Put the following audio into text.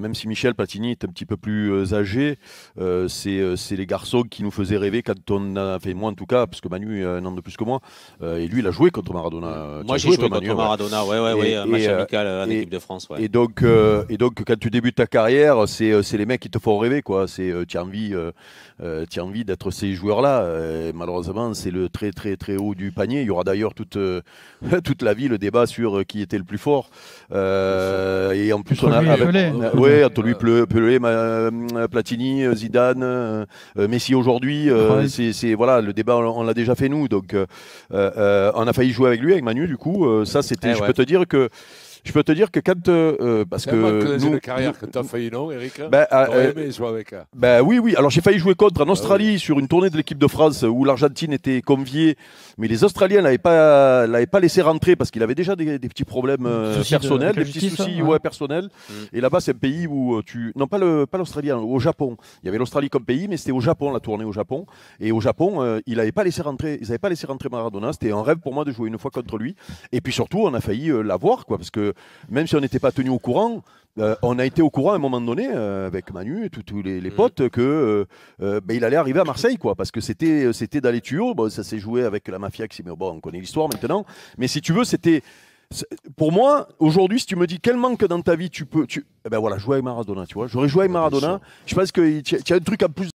même si Michel Platini est un petit peu plus euh, âgé, euh, euh, c'est les garçons qui nous faisaient rêver quand on a fait, moi en tout cas, parce que Manu a un an de plus que moi, et lui il a joué contre Maradona. Moi j'ai joué, contre Maradona, ouais, ouais, ouais, et, match amical en équipe de France. Et, donc, et donc quand tu débutes ta carrière, c'est les mecs qui te font rêver, quoi. C'est tu as envie, d'être ces joueurs-là. Malheureusement, c'est le très très très haut du panier. Il y aura d'ailleurs toute, toute la vie le débat sur qui était le plus fort. et en plus, on a. Euh, Platini, euh, Zidane, euh, Messi aujourd'hui. c'est voilà, le débat on, l'a déjà fait nous, donc on a failli jouer avec lui, avec Manu. Du coup, ça c'était, eh je peux te dire que je peux te dire que quand. Euh, euh, parce que. Nous, la carrière que tu as failli, non, Eric hein bah, euh, avec. Hein. Bah oui, oui. Alors j'ai failli jouer contre en bah Australie sur une tournée de l'équipe de France où l'Argentine était conviée, mais les Australiens l'avaient pas, l'avaient pas laissé rentrer parce qu'il avait déjà des, petits problèmes personnels, des petits soucis hein, personnels. Mm. Et là-bas, c'est un pays où tu. Non, pas l'Australien, pas au Japon. Il y avait l'Australie comme pays, mais c'était au Japon, la tournée au Japon. Et au Japon, il pas laissé rentrer, ils n'avaient pas laissé rentrer Maradona. C'était un rêve pour moi de jouer une fois contre lui. Et puis surtout, on a failli l'avoir, quoi, parce que même si on n'était pas tenu au courant, euh, on a été au courant à un moment donné euh, avec Manu et tous les, mm. potes que euh, ben, il allait arriver à Marseille quoi parce que c'était c'était dans les tuyaux ça s'est joué avec la mafia qui mais bon on connaît l'histoire maintenant mais si tu veux c'était pour moi, aujourd'hui, si tu me dis quel manque dans ta vie tu peux, tu, eh ben voilà, jouer avec Maradona, tu vois. J'aurais joué avec Maradona. Je pense que y a un truc à plus